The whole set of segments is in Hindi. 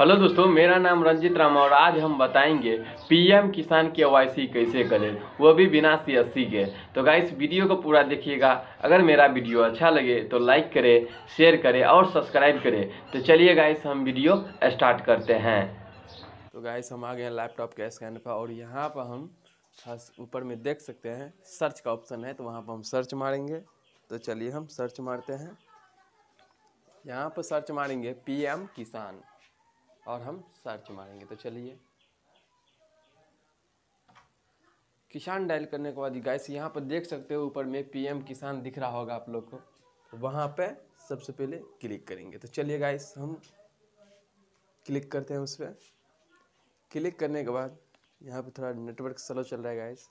हेलो दोस्तों मेरा नाम रंजित राम और आज हम बताएंगे पीएम किसान के वाई कैसे करें वो भी बिना सी एस सी के तो गाइस वीडियो को पूरा देखिएगा अगर मेरा वीडियो अच्छा लगे तो लाइक करें शेयर करें और सब्सक्राइब करें तो चलिए गाइस हम वीडियो स्टार्ट करते हैं तो गाइस हम आ गए हैं लैपटॉप के स्कैन पर और यहाँ पर हम ऊपर में देख सकते हैं सर्च का ऑप्शन है तो वहाँ पर हम सर्च मारेंगे तो चलिए हम सर्च मारते हैं यहाँ पर सर्च मारेंगे पीएम किसान और हम सर्च मारेंगे तो चलिए किसान डायल करने के बाद गैस यहाँ पर देख सकते हो ऊपर में पीएम किसान दिख रहा होगा आप लोग को तो वहाँ पे सबसे पहले क्लिक करेंगे तो चलिए गाइस हम क्लिक करते हैं उस पर क्लिक करने के बाद यहाँ पे थोड़ा नेटवर्क स्लो चल रहा है गाइस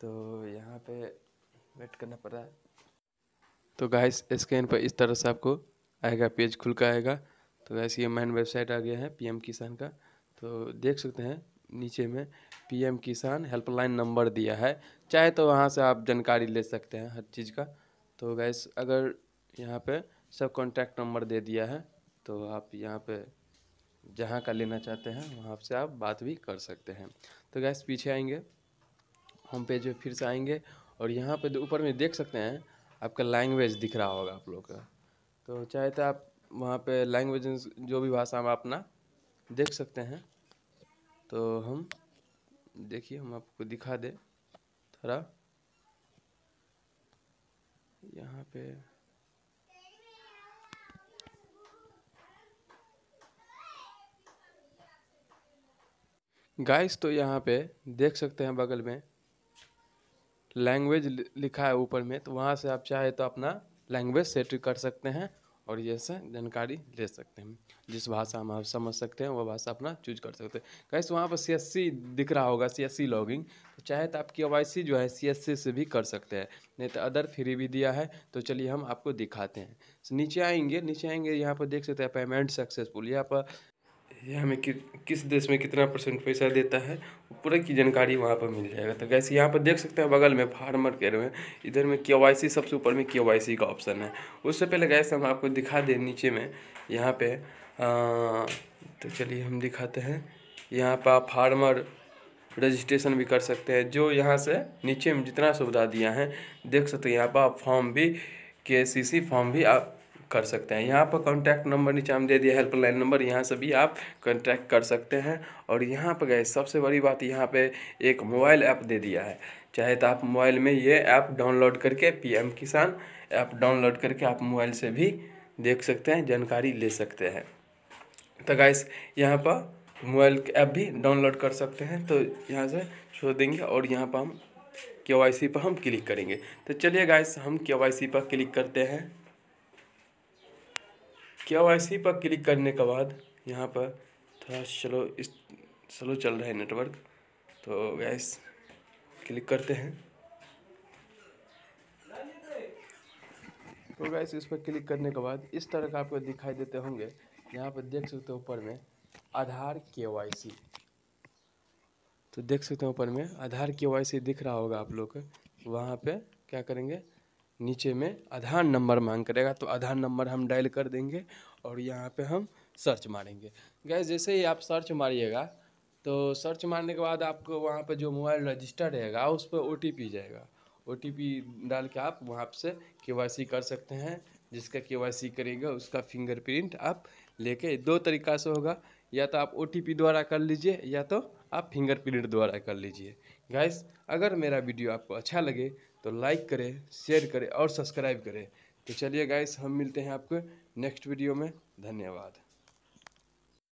तो यहाँ पे वेट करना पड़ रहा है तो गाइस स्क्रीन पर इस तरह से आपको आएगा पेज खुल कर आएगा तो वैसे ये मैन वेबसाइट आ गया है पीएम किसान का तो देख सकते हैं नीचे में पीएम किसान हेल्पलाइन नंबर दिया है चाहे तो वहाँ से आप जानकारी ले सकते हैं हर चीज़ का तो गैस अगर यहाँ पे सब कॉन्टैक्ट नंबर दे दिया है तो आप यहाँ पे जहाँ का लेना चाहते हैं वहाँ से आप बात भी कर सकते हैं तो गैस पीछे आएंगे होम पेज पर फिर से आएंगे और यहाँ पे ऊपर में देख सकते हैं आपका लैंग्वेज दिख रहा होगा आप लोग का तो चाहे तो आप वहाँ पे लैंग्वेज जो भी भाषा हम अपना देख सकते हैं तो हम देखिए हम आपको दिखा दे थोड़ा यहाँ पे गाइस तो यहाँ पे देख सकते हैं बगल में लैंग्वेज लिखा है ऊपर में तो वहाँ से आप चाहे तो अपना लैंग्वेज सेट कर सकते हैं और ये से जानकारी ले सकते हैं जिस भाषा हम आप समझ सकते हैं वह भाषा अपना चूज कर सकते हैं कैसे वहाँ पर सी दिख रहा होगा सी लॉगिंग तो चाहे तो आप के जो है सी से भी कर सकते हैं नहीं तो अदर फ्री भी दिया है तो चलिए हम आपको दिखाते हैं नीचे आएंगे नीचे आएंगे यहाँ पर देख सकते हैं पेमेंट सक्सेसफुल यहाँ पर ये हमें कि, किस देश में कितना परसेंट पैसा देता है पूरे की जानकारी वहाँ पर मिल जाएगा तो गैस यहाँ पर देख सकते हैं बगल में फार्मर केयर में इधर में के सबसे ऊपर में के का ऑप्शन है उससे पहले गैस हम आपको दिखा दें नीचे में यहाँ पे तो चलिए हम दिखाते हैं यहाँ पर आप फार्मर रजिस्ट्रेशन भी कर सकते हैं जो यहाँ से नीचे में जितना सुविधा दिया है देख सकते हैं यहाँ पर आप फॉर्म भी के फॉर्म भी आप कर सकते हैं यहाँ पर कॉन्टैक्ट नंबर नीचे हम दे दिया हेल्पलाइन नंबर यहाँ से भी आप कॉन्टैक्ट कर सकते हैं और यहाँ पर गए सबसे बड़ी बात यहाँ पे एक मोबाइल ऐप दे दिया है चाहे तो आप मोबाइल में ये ऐप डाउनलोड करके पीएम किसान ऐप डाउनलोड करके आप मोबाइल से भी देख सकते हैं जानकारी ले सकते हैं तो गाइस यहाँ पर मोबाइल ऐप भी डाउनलोड कर सकते हैं तो यहाँ से छोड़ देंगे और यहाँ पर हम के पर हम क्लिक करेंगे तो चलिए गाइस हम के पर क्लिक करते हैं के वाई सी पर क्लिक करने के बाद यहाँ पर थोड़ा स्लो इस स्लो चल रहा है नेटवर्क तो गैस क्लिक करते हैं तो गैस इस पर क्लिक करने के बाद इस तरह का आपको दिखाई देते होंगे यहाँ पर देख सकते हो ऊपर में आधार के वाई सी तो देख सकते हो ऊपर में आधार के वाई सी दिख रहा होगा आप लोग वहाँ पे क्या करेंगे नीचे में आधार नंबर मांग करेगा तो आधार नंबर हम डायल कर देंगे और यहाँ पे हम सर्च मारेंगे गैस जैसे ही आप सर्च मारिएगा तो सर्च मारने के बाद आपको वहाँ पर जो मोबाइल रजिस्टर रहेगा उस पर ओ जाएगा ओ डाल के आप वहाँ से के कर सकते हैं जिसका के करेगा उसका फिंगरप्रिंट आप लेके दो तरीका से होगा या तो आप ओ द्वारा कर लीजिए या तो आप फिंगरप्रिंट द्वारा कर लीजिए गैस अगर मेरा वीडियो आपको अच्छा लगे तो लाइक करें शेयर करें और सब्सक्राइब करें तो चलिए गाइस हम मिलते हैं आपको नेक्स्ट वीडियो में धन्यवाद